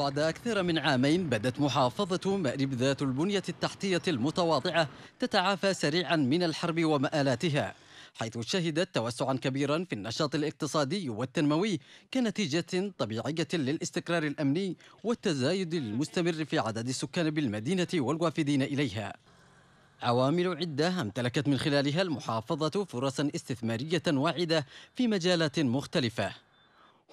بعد أكثر من عامين بدت محافظة مأرب ذات البنية التحتية المتواضعة تتعافى سريعا من الحرب ومآلاتها حيث شهدت توسعا كبيرا في النشاط الاقتصادي والتنموي كنتيجة طبيعية للاستقرار الأمني والتزايد المستمر في عدد السكان بالمدينة والوافدين إليها عوامل عدة امتلكت من خلالها المحافظة فرصا استثمارية واعدة في مجالات مختلفة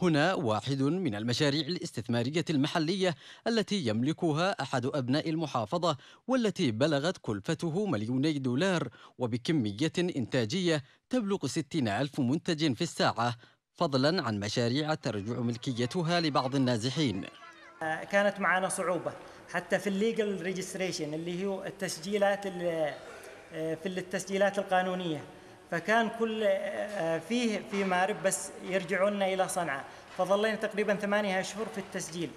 هنا واحد من المشاريع الاستثمارية المحلية التي يملكها أحد أبناء المحافظة والتي بلغت كلفته مليوني دولار وبكمية إنتاجية تبلغ ستين ألف منتج في الساعة فضلا عن مشاريع ترجع ملكيتها لبعض النازحين كانت معنا صعوبة حتى في الليجل ريجستريشن اللي هو التسجيلات آه، في التسجيلات القانونية فكان كل آه، آه، فيه في مارب بس يرجعون الى صنعاء فظلينا تقريبا ثمانية اشهر في التسجيل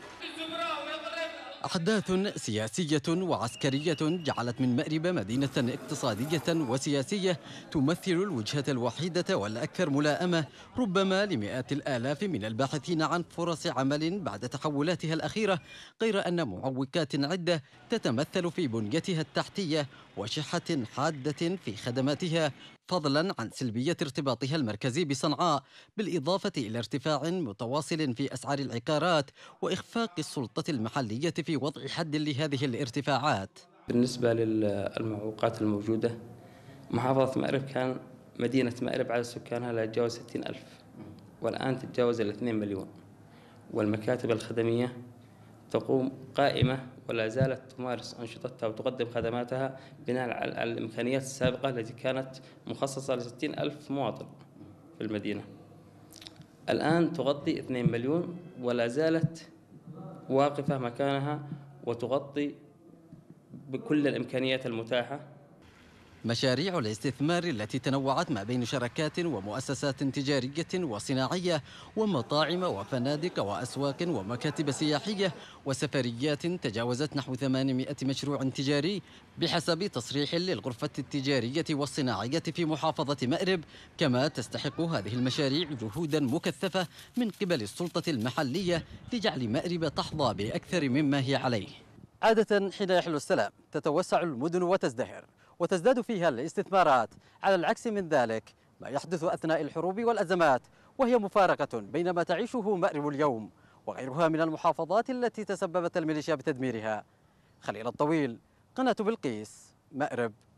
أحداث سياسية وعسكرية جعلت من مأرب مدينة اقتصادية وسياسية تمثل الوجهة الوحيدة والأكثر ملائمة ربما لمئات الآلاف من الباحثين عن فرص عمل بعد تحولاتها الأخيرة غير أن معوقات عدة تتمثل في بنيتها التحتية وشحة حادة في خدماتها فضلا عن سلبية ارتباطها المركزي بصنعاء بالإضافة إلى ارتفاع متواصل في أسعار العقارات وإخفاق السلطة المحلية في في وضع حد لهذه الارتفاعات بالنسبة للمعوقات الموجودة محافظة مأرب كان مدينة مأرب على سكانها لا يتجاوز 60 ألف والآن تتجاوز ال 2 مليون والمكاتب الخدمية تقوم قائمة ولا زالت تمارس أنشطتها وتقدم خدماتها بناء على الإمكانيات السابقة التي كانت مخصصة 60 ألف مواطن في المدينة الآن تغطي 2 مليون ولا زالت واقفة مكانها وتغطي بكل الإمكانيات المتاحة مشاريع الاستثمار التي تنوعت ما بين شركات ومؤسسات تجارية وصناعية ومطاعم وفنادق وأسواق ومكاتب سياحية وسفريات تجاوزت نحو 800 مشروع تجاري بحسب تصريح للغرفة التجارية والصناعية في محافظة مأرب كما تستحق هذه المشاريع جهودا مكثفة من قبل السلطة المحلية لجعل مأرب تحظى بأكثر مما هي عليه عادة حين يحل السلام تتوسع المدن وتزدهر وتزداد فيها الاستثمارات على العكس من ذلك ما يحدث أثناء الحروب والأزمات وهي مفارقة بين ما تعيشه مأرب اليوم وغيرها من المحافظات التي تسببت الميليشيا بتدميرها خليل الطويل قناة بلقيس مأرب